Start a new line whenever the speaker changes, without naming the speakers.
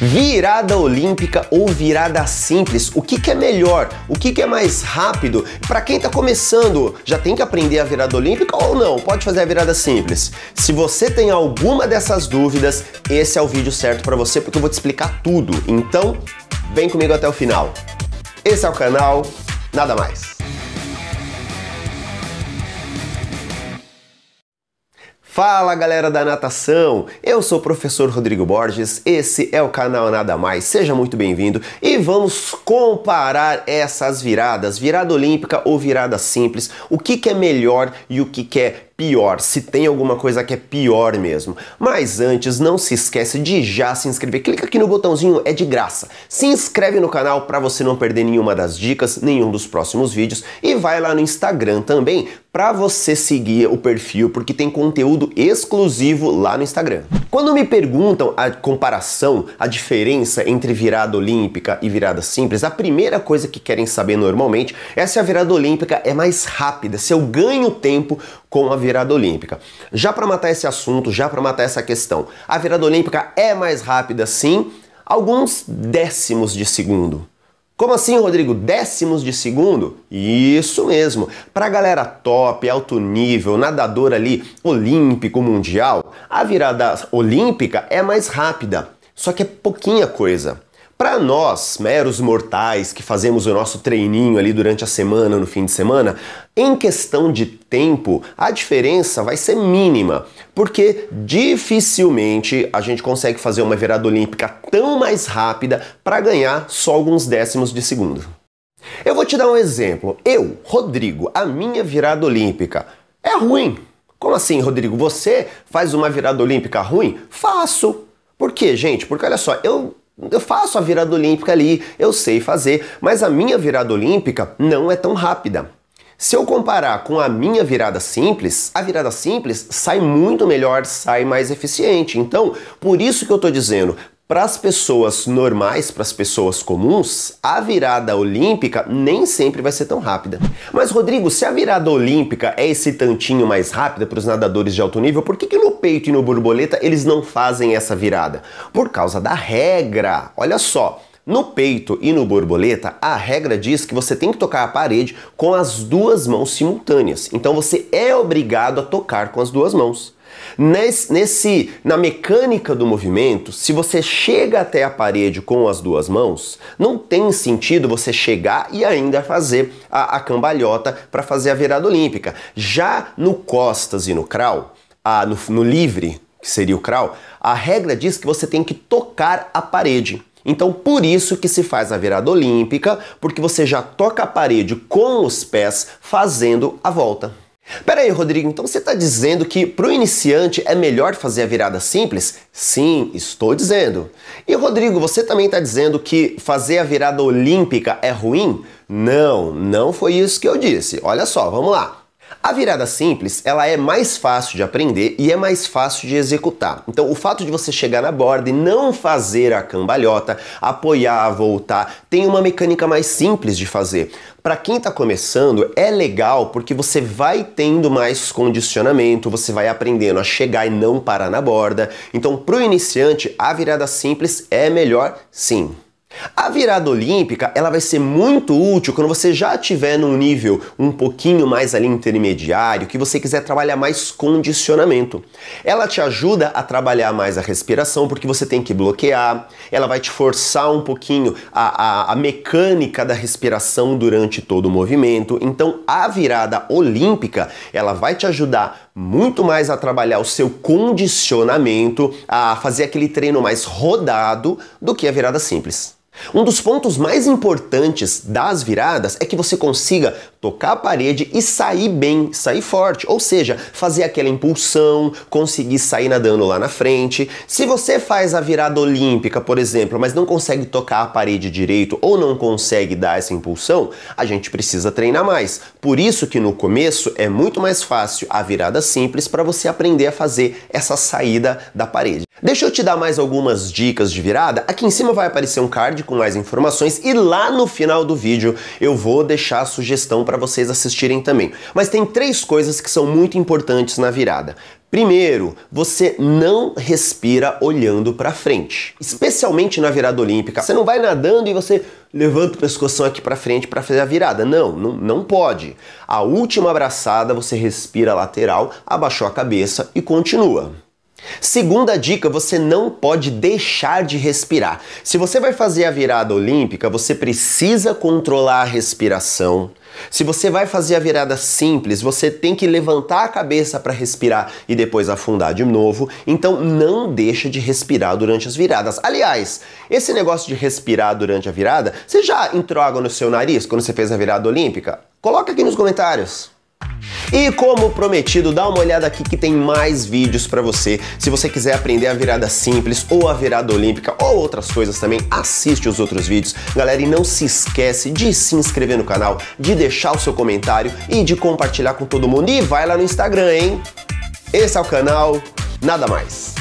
Virada olímpica ou virada simples? O que, que é melhor? O que, que é mais rápido? Para quem está começando, já tem que aprender a virada olímpica ou não? Pode fazer a virada simples. Se você tem alguma dessas dúvidas, esse é o vídeo certo para você porque eu vou te explicar tudo. Então, vem comigo até o final. Esse é o canal, nada mais. Fala galera da natação! Eu sou o professor Rodrigo Borges, esse é o canal Nada Mais, seja muito bem-vindo e vamos comparar essas viradas, virada olímpica ou virada simples, o que, que é melhor e o que, que é pior, se tem alguma coisa que é pior mesmo. Mas antes, não se esquece de já se inscrever. Clica aqui no botãozinho, é de graça. Se inscreve no canal para você não perder nenhuma das dicas, nenhum dos próximos vídeos e vai lá no Instagram também para você seguir o perfil, porque tem conteúdo exclusivo lá no Instagram. Quando me perguntam a comparação, a diferença entre virada olímpica e virada simples, a primeira coisa que querem saber normalmente é se a virada olímpica é mais rápida, se eu ganho tempo com a virada olímpica. Já para matar esse assunto, já para matar essa questão, a virada olímpica é mais rápida sim, alguns décimos de segundo. Como assim, Rodrigo? Décimos de segundo? Isso mesmo. Para galera top, alto nível, nadador ali, olímpico, mundial, a virada olímpica é mais rápida. Só que é pouquinha coisa. Para nós, meros mortais que fazemos o nosso treininho ali durante a semana, no fim de semana, em questão de tempo, a diferença vai ser mínima, porque dificilmente a gente consegue fazer uma virada olímpica tão mais rápida para ganhar só alguns décimos de segundo. Eu vou te dar um exemplo. Eu, Rodrigo, a minha virada olímpica é ruim. Como assim, Rodrigo? Você faz uma virada olímpica ruim? Faço. Por quê, gente? Porque olha só, eu eu faço a virada olímpica ali, eu sei fazer, mas a minha virada olímpica não é tão rápida. Se eu comparar com a minha virada simples, a virada simples sai muito melhor, sai mais eficiente. Então, por isso que eu estou dizendo, para as pessoas normais, para as pessoas comuns, a virada olímpica nem sempre vai ser tão rápida. Mas, Rodrigo, se a virada olímpica é esse tantinho mais rápida para os nadadores de alto nível, por que, que no peito e no borboleta eles não fazem essa virada? Por causa da regra. Olha só. No peito e no borboleta, a regra diz que você tem que tocar a parede com as duas mãos simultâneas. Então você é obrigado a tocar com as duas mãos. Nesse, nesse, na mecânica do movimento, se você chega até a parede com as duas mãos, não tem sentido você chegar e ainda fazer a, a cambalhota para fazer a virada olímpica. Já no costas e no crawl, a, no, no livre, que seria o crawl, a regra diz que você tem que tocar a parede. Então, por isso que se faz a virada olímpica, porque você já toca a parede com os pés fazendo a volta. Pera aí, Rodrigo, então você está dizendo que para o iniciante é melhor fazer a virada simples? Sim, estou dizendo. E Rodrigo, você também está dizendo que fazer a virada olímpica é ruim? Não, não foi isso que eu disse. Olha só, vamos lá. A virada simples, ela é mais fácil de aprender e é mais fácil de executar. Então, o fato de você chegar na borda e não fazer a cambalhota, apoiar, voltar, tem uma mecânica mais simples de fazer. Para quem está começando, é legal porque você vai tendo mais condicionamento, você vai aprendendo a chegar e não parar na borda. Então, para o iniciante, a virada simples é melhor sim. A virada olímpica ela vai ser muito útil quando você já tiver num nível um pouquinho mais ali intermediário, que você quiser trabalhar mais condicionamento. Ela te ajuda a trabalhar mais a respiração, porque você tem que bloquear, ela vai te forçar um pouquinho a, a, a mecânica da respiração durante todo o movimento. Então a virada olímpica ela vai te ajudar muito mais a trabalhar o seu condicionamento, a fazer aquele treino mais rodado do que a virada simples. Um dos pontos mais importantes das viradas é que você consiga tocar a parede e sair bem, sair forte, ou seja, fazer aquela impulsão, conseguir sair nadando lá na frente. Se você faz a virada olímpica, por exemplo, mas não consegue tocar a parede direito ou não consegue dar essa impulsão, a gente precisa treinar mais. Por isso que no começo é muito mais fácil a virada simples para você aprender a fazer essa saída da parede. Deixa eu te dar mais algumas dicas de virada. Aqui em cima vai aparecer um card com mais informações e lá no final do vídeo eu vou deixar a sugestão para vocês assistirem também. Mas tem três coisas que são muito importantes na virada. Primeiro, você não respira olhando para frente, especialmente na virada olímpica. Você não vai nadando e você levanta o pescoção aqui para frente para fazer a virada. Não, não, não pode. A última abraçada você respira lateral, abaixou a cabeça e continua. Segunda dica, você não pode deixar de respirar. Se você vai fazer a virada olímpica, você precisa controlar a respiração. Se você vai fazer a virada simples, você tem que levantar a cabeça para respirar e depois afundar de novo. Então não deixa de respirar durante as viradas. Aliás, esse negócio de respirar durante a virada, você já entrou água no seu nariz quando você fez a virada olímpica? Coloca aqui nos comentários. E como prometido, dá uma olhada aqui que tem mais vídeos para você. Se você quiser aprender a virada simples ou a virada olímpica ou outras coisas também, assiste os outros vídeos. Galera, e não se esquece de se inscrever no canal, de deixar o seu comentário e de compartilhar com todo mundo. E vai lá no Instagram, hein? Esse é o canal, nada mais.